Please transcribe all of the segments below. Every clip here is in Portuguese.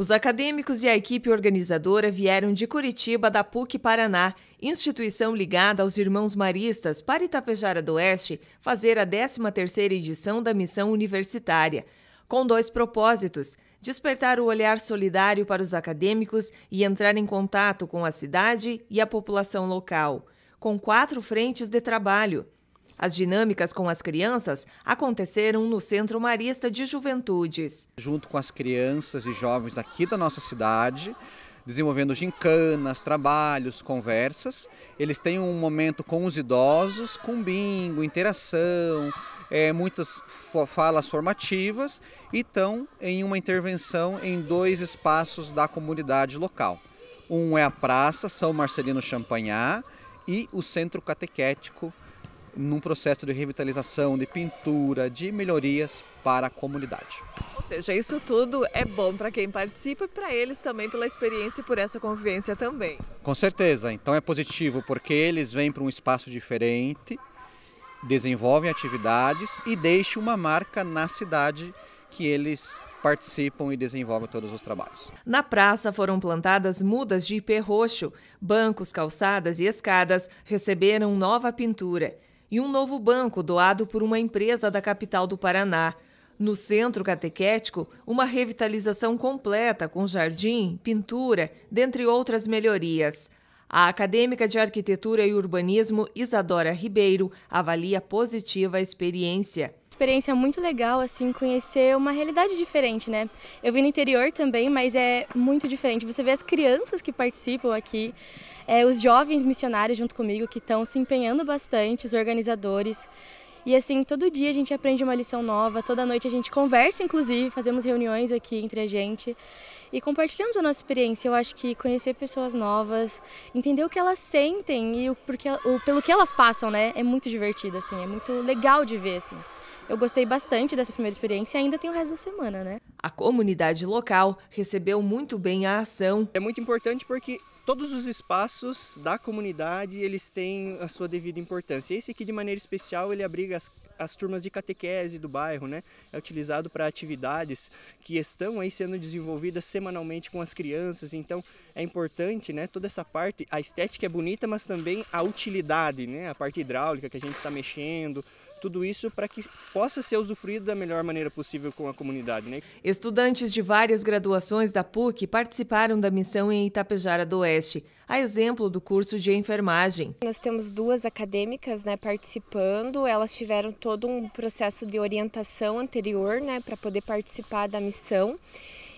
Os acadêmicos e a equipe organizadora vieram de Curitiba da PUC Paraná, instituição ligada aos Irmãos Maristas, para Itapejara do Oeste fazer a 13ª edição da missão universitária, com dois propósitos: despertar o olhar solidário para os acadêmicos e entrar em contato com a cidade e a população local, com quatro frentes de trabalho: as dinâmicas com as crianças aconteceram no Centro Marista de Juventudes. Junto com as crianças e jovens aqui da nossa cidade, desenvolvendo gincanas, trabalhos, conversas. Eles têm um momento com os idosos, com bingo, interação, é, muitas falas formativas e estão em uma intervenção em dois espaços da comunidade local. Um é a Praça São Marcelino Champagnat e o Centro Catequético num processo de revitalização, de pintura, de melhorias para a comunidade. Ou seja, isso tudo é bom para quem participa e para eles também pela experiência e por essa convivência também. Com certeza, então é positivo porque eles vêm para um espaço diferente, desenvolvem atividades e deixam uma marca na cidade que eles participam e desenvolvem todos os trabalhos. Na praça foram plantadas mudas de ipê roxo, bancos, calçadas e escadas receberam nova pintura e um novo banco doado por uma empresa da capital do Paraná. No centro catequético, uma revitalização completa com jardim, pintura, dentre outras melhorias. A acadêmica de Arquitetura e Urbanismo Isadora Ribeiro avalia positiva a experiência experiência muito legal, assim, conhecer uma realidade diferente, né? Eu vim no interior também, mas é muito diferente. Você vê as crianças que participam aqui, é, os jovens missionários junto comigo que estão se empenhando bastante, os organizadores. E assim, todo dia a gente aprende uma lição nova, toda noite a gente conversa, inclusive, fazemos reuniões aqui entre a gente e compartilhamos a nossa experiência. Eu acho que conhecer pessoas novas, entender o que elas sentem e o, porque, o pelo que elas passam, né? É muito divertido, assim, é muito legal de ver, assim. Eu gostei bastante dessa primeira experiência e ainda tem o resto da semana, né? A comunidade local recebeu muito bem a ação. É muito importante porque todos os espaços da comunidade eles têm a sua devida importância. Esse aqui de maneira especial ele abriga as, as turmas de catequese do bairro, né? É utilizado para atividades que estão aí sendo desenvolvidas semanalmente com as crianças. Então é importante, né? Toda essa parte, a estética é bonita, mas também a utilidade, né? A parte hidráulica que a gente está mexendo, tudo isso para que possa ser usufruído da melhor maneira possível com a comunidade. Né? Estudantes de várias graduações da PUC participaram da missão em Itapejara do Oeste, a exemplo do curso de enfermagem. Nós temos duas acadêmicas né, participando, elas tiveram todo um processo de orientação anterior né, para poder participar da missão.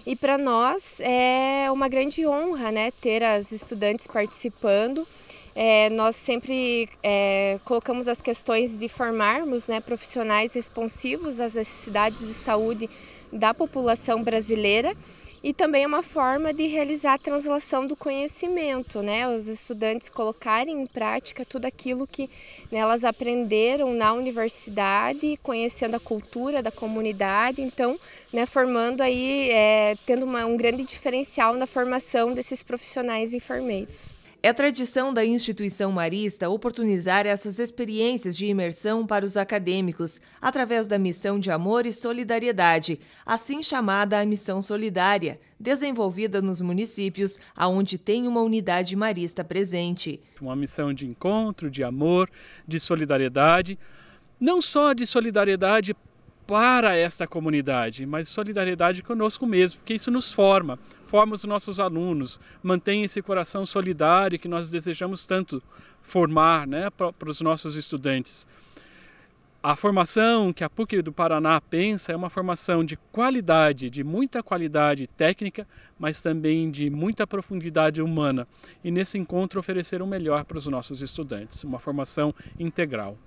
E para nós é uma grande honra né, ter as estudantes participando. É, nós sempre é, colocamos as questões de formarmos né, profissionais responsivos às necessidades de saúde da população brasileira e também é uma forma de realizar a translação do conhecimento, né? Os estudantes colocarem em prática tudo aquilo que né, elas aprenderam na universidade, conhecendo a cultura da comunidade, então, né, formando aí, é, tendo uma, um grande diferencial na formação desses profissionais enfermeiros. É tradição da instituição marista oportunizar essas experiências de imersão para os acadêmicos, através da missão de amor e solidariedade, assim chamada a missão solidária, desenvolvida nos municípios aonde tem uma unidade marista presente. Uma missão de encontro, de amor, de solidariedade, não só de solidariedade para esta comunidade, mas solidariedade conosco mesmo, porque isso nos forma, forma os nossos alunos, mantém esse coração solidário que nós desejamos tanto formar né, para os nossos estudantes. A formação que a PUC do Paraná pensa é uma formação de qualidade, de muita qualidade técnica, mas também de muita profundidade humana. E nesse encontro oferecer o melhor para os nossos estudantes, uma formação integral.